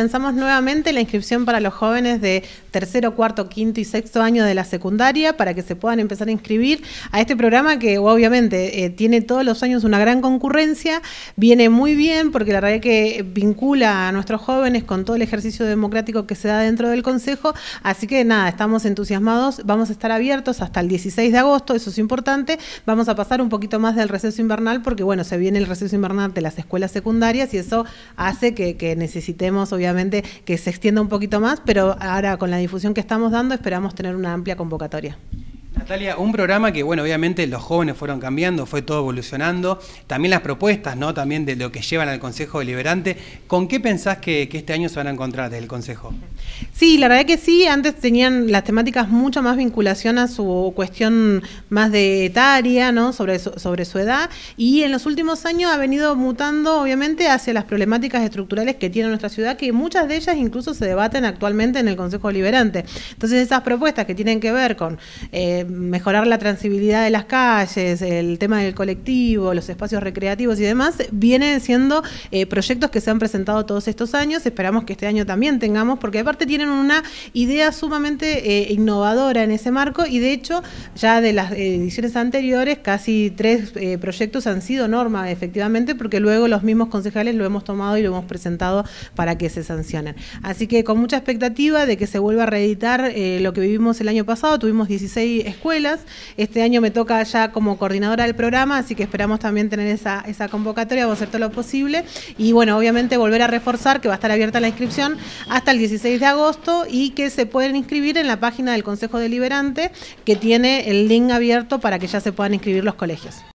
pensamos nuevamente la inscripción para los jóvenes de tercero, cuarto, quinto y sexto año de la secundaria para que se puedan empezar a inscribir a este programa que obviamente eh, tiene todos los años una gran concurrencia, viene muy bien porque la verdad que vincula a nuestros jóvenes con todo el ejercicio democrático que se da dentro del Consejo, así que nada, estamos entusiasmados, vamos a estar abiertos hasta el 16 de agosto, eso es importante, vamos a pasar un poquito más del receso invernal porque bueno, se viene el receso invernal de las escuelas secundarias y eso hace que necesitemos obviamente que se extienda un poquito más, pero ahora con la difusión que estamos dando esperamos tener una amplia convocatoria. Natalia, un programa que, bueno, obviamente los jóvenes fueron cambiando, fue todo evolucionando, también las propuestas, ¿no? También de lo que llevan al Consejo Deliberante. ¿Con qué pensás que, este año se van a encontrar desde el Consejo? Sí, la verdad que sí, antes tenían las temáticas mucho más vinculación a su cuestión más de etaria, ¿no? Sobre, sobre su edad, y en los últimos años ha venido mutando, obviamente, hacia las problemáticas estructurales que tiene nuestra ciudad, que muchas de ellas incluso se debaten actualmente en el Consejo Deliberante. Entonces, esas propuestas que tienen que ver con... Eh, mejorar la transibilidad de las calles, el tema del colectivo, los espacios recreativos y demás, vienen siendo eh, proyectos que se han presentado todos estos años. Esperamos que este año también tengamos, porque aparte tienen una idea sumamente eh, innovadora en ese marco y de hecho ya de las ediciones anteriores casi tres eh, proyectos han sido norma efectivamente, porque luego los mismos concejales lo hemos tomado y lo hemos presentado para que se sancionen. Así que con mucha expectativa de que se vuelva a reeditar lo que vivimos el año pasado, tuvimos 16 escuelas este año me toca ya como coordinadora del programa, así que esperamos también tener esa, convocatoria, hacer todo lo posible. Y bueno, obviamente volver a reforzar que va a estar abierta la inscripción hasta el 16 de agosto y que se pueden inscribir en la página del Consejo Deliberante, que tiene el link abierto para que ya se puedan inscribir los colegios.